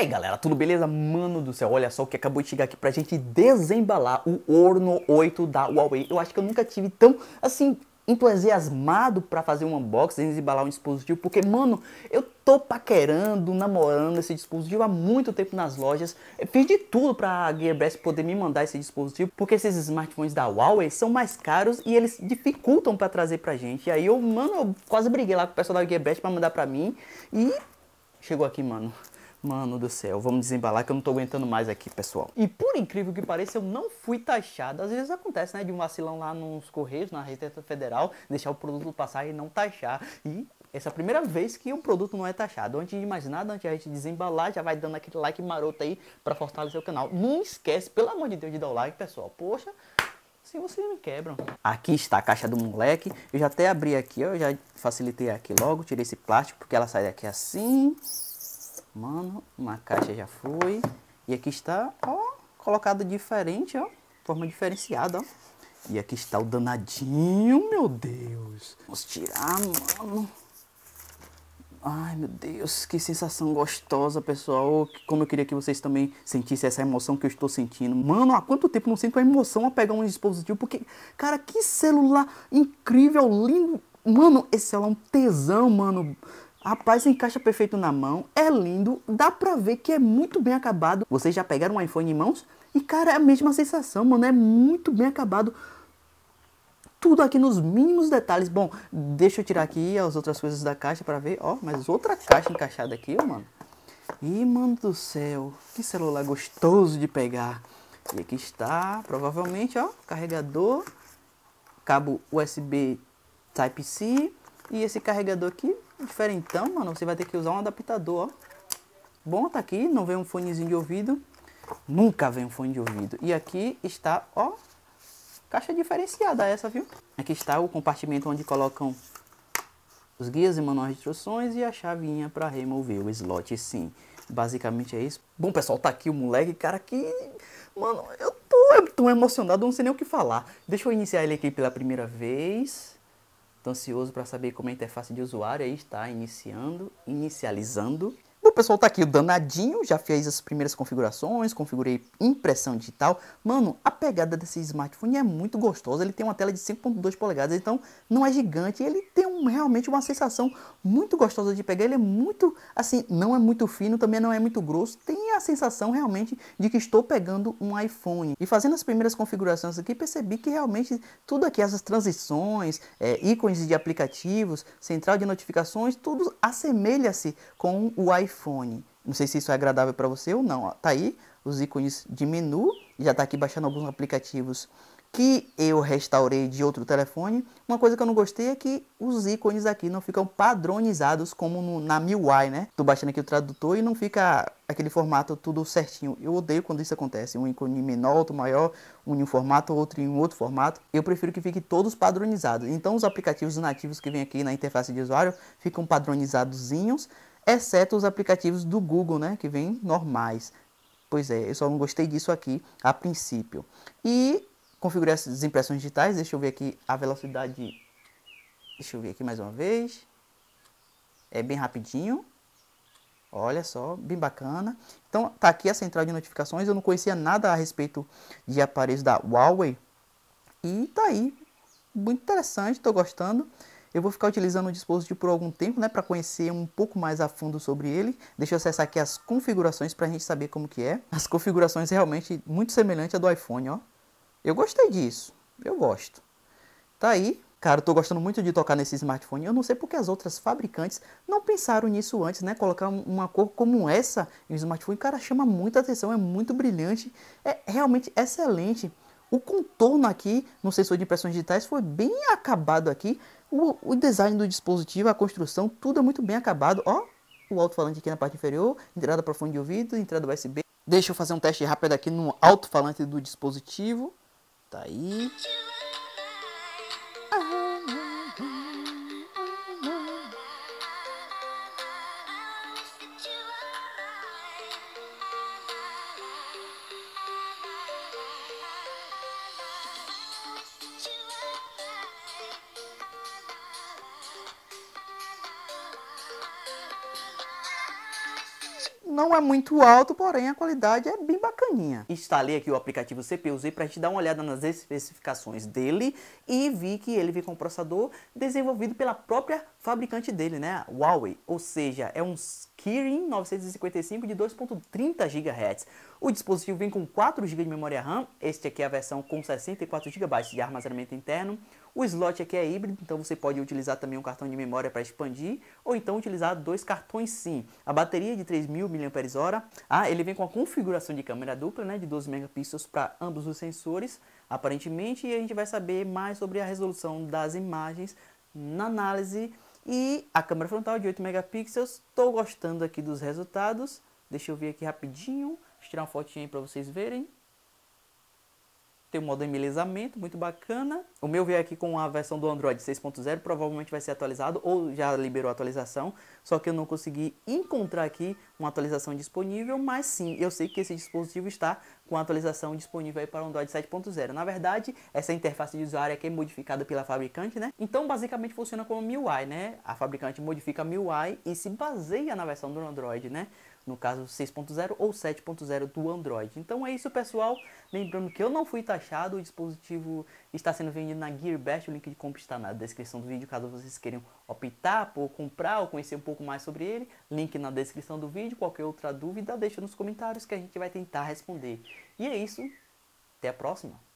aí galera, tudo beleza? Mano do céu, olha só o que acabou de chegar aqui pra gente desembalar o Orno 8 da Huawei. Eu acho que eu nunca tive tão, assim, entusiasmado para fazer um unboxing, desembalar um dispositivo, porque, mano, eu tô paquerando, namorando esse dispositivo há muito tempo nas lojas. Eu fiz de tudo para a Gearbest poder me mandar esse dispositivo, porque esses smartphones da Huawei são mais caros e eles dificultam para trazer pra gente. E aí eu, mano, eu quase briguei lá com o pessoal da Gearbest para mandar pra mim e chegou aqui, mano. Mano do céu, vamos desembalar que eu não tô aguentando mais aqui, pessoal. E por incrível que pareça, eu não fui taxado. Às vezes acontece, né, de um vacilão lá nos Correios, na Receita Federal, deixar o produto passar e não taxar. E essa é a primeira vez que um produto não é taxado. Antes de mais nada, antes de a gente desembalar, já vai dando aquele like maroto aí para fortalecer o canal. Não esquece, pelo amor de Deus, de dar o like, pessoal. Poxa, se vocês me quebram. Aqui está a caixa do moleque. Eu já até abri aqui, ó, eu já facilitei aqui logo, tirei esse plástico, porque ela sai daqui assim. Mano, uma caixa já foi. E aqui está, ó, colocado diferente, ó. Forma diferenciada, ó. E aqui está o danadinho, meu Deus. Vamos tirar, mano. Ai, meu Deus, que sensação gostosa, pessoal. Como eu queria que vocês também sentissem essa emoção que eu estou sentindo. Mano, há quanto tempo não sinto a emoção a pegar um dispositivo? Porque, cara, que celular incrível, lindo. Mano, esse celular é um tesão, mano. Rapaz, encaixa perfeito na mão, é lindo, dá pra ver que é muito bem acabado. Vocês já pegaram um iPhone em mãos? E cara, é a mesma sensação, mano, é muito bem acabado. Tudo aqui nos mínimos detalhes. Bom, deixa eu tirar aqui as outras coisas da caixa para ver. Ó, mais outra caixa encaixada aqui, ó, mano. Ih, mano do céu, que celular gostoso de pegar. E aqui está, provavelmente, ó, carregador, cabo USB Type-C e esse carregador aqui Diferentão, então, mano, você vai ter que usar um adaptador, ó. Bom, tá aqui, não vem um fonezinho de ouvido. Nunca vem um fone de ouvido. E aqui está, ó, caixa diferenciada essa, viu? Aqui está o compartimento onde colocam os guias e manuais de instruções e a chavinha para remover o slot sim. Basicamente é isso. Bom, pessoal, tá aqui o moleque, cara, que... Mano, eu tô tão emocionado, não sei nem o que falar. Deixa eu iniciar ele aqui pela primeira vez. Estou ansioso para saber como é a interface de usuário aí está iniciando, inicializando. O pessoal tá aqui, o danadinho, já fez as primeiras configurações, configurei impressão digital. Mano, a pegada desse smartphone é muito gostosa, ele tem uma tela de 5.2 polegadas, então não é gigante, ele tem realmente uma sensação muito gostosa de pegar. Ele é muito, assim, não é muito fino, também não é muito grosso. Tem a sensação realmente de que estou pegando um iPhone. E fazendo as primeiras configurações aqui, percebi que realmente tudo aqui, essas transições, é, ícones de aplicativos, central de notificações, tudo assemelha-se com o iPhone. Não sei se isso é agradável para você ou não. Ó, tá aí os ícones de menu, já está aqui baixando alguns aplicativos que eu restaurei de outro telefone. Uma coisa que eu não gostei é que os ícones aqui não ficam padronizados como no, na MIUI, né? Tô baixando aqui o tradutor e não fica aquele formato tudo certinho. Eu odeio quando isso acontece, um ícone menor, outro maior, um em um formato, outro em um outro formato. Eu prefiro que fique todos padronizados. Então os aplicativos nativos que vêm aqui na interface de usuário ficam padronizadozinhos, exceto os aplicativos do Google, né, que vêm normais. Pois é, eu só não gostei disso aqui a princípio. E configurar as impressões digitais. Deixa eu ver aqui a velocidade. Deixa eu ver aqui mais uma vez. É bem rapidinho. Olha só, bem bacana. Então, tá aqui a central de notificações. Eu não conhecia nada a respeito de aparelhos da Huawei. E tá aí. Muito interessante, estou gostando. Eu vou ficar utilizando o dispositivo por algum tempo, né, para conhecer um pouco mais a fundo sobre ele. Deixa eu acessar aqui as configurações para a gente saber como que é. As configurações realmente muito semelhante à do iPhone, ó. Eu gostei disso. Eu gosto. Tá aí. Cara, eu tô gostando muito de tocar nesse smartphone. Eu não sei porque as outras fabricantes não pensaram nisso antes, né? Colocar uma cor como essa em um smartphone, cara, chama muita atenção, é muito brilhante, é realmente excelente. O contorno aqui no sensor de impressões digitais foi bem acabado aqui. O, o design do dispositivo, a construção, tudo é muito bem acabado. Ó, o alto-falante aqui na parte inferior, entrada para fone de ouvido, entrada USB. Deixa eu fazer um teste rápido aqui no alto-falante do dispositivo. Tá aí. não é muito alto, porém a qualidade é bem bacaninha. Instalei aqui o aplicativo CPUZ para a gente dar uma olhada nas especificações dele e vi que ele vem com um processador desenvolvido pela própria fabricante dele, né? Huawei, ou seja, é um Kirin 955 de 2.30 GHz. O dispositivo vem com 4 GB de memória RAM, este aqui é a versão com 64 GB de armazenamento interno. O slot aqui é híbrido, então você pode utilizar também um cartão de memória para expandir, ou então utilizar dois cartões SIM. A bateria é de 3.000 mAh, ah, ele vem com a configuração de câmera dupla, né, de 12 megapixels para ambos os sensores, aparentemente, e a gente vai saber mais sobre a resolução das imagens na análise e a câmera frontal de 8 megapixels. Estou gostando aqui dos resultados. Deixa eu ver aqui rapidinho. Vou tirar uma fotinha aí para vocês verem. Tem um modo embelezamento muito bacana. O meu veio aqui com a versão do Android 6.0, provavelmente vai ser atualizado ou já liberou a atualização, só que eu não consegui encontrar aqui uma atualização disponível, mas sim, eu sei que esse dispositivo está com a atualização disponível para o Android 7.0. Na verdade, essa interface de usuário aqui é modificada pela fabricante, né? Então, basicamente funciona como MIUI, né? A fabricante modifica a MIUI e se baseia na versão do Android, né? no caso 6.0 ou 7.0 do Android. Então é isso, pessoal. Lembrando que eu não fui taxado, o dispositivo está sendo vendido na GearBest, o link de compra está na descrição do vídeo, caso vocês queiram optar por comprar ou conhecer um pouco mais sobre ele, link na descrição do vídeo. Qualquer outra dúvida, deixa nos comentários que a gente vai tentar responder. E é isso, até a próxima.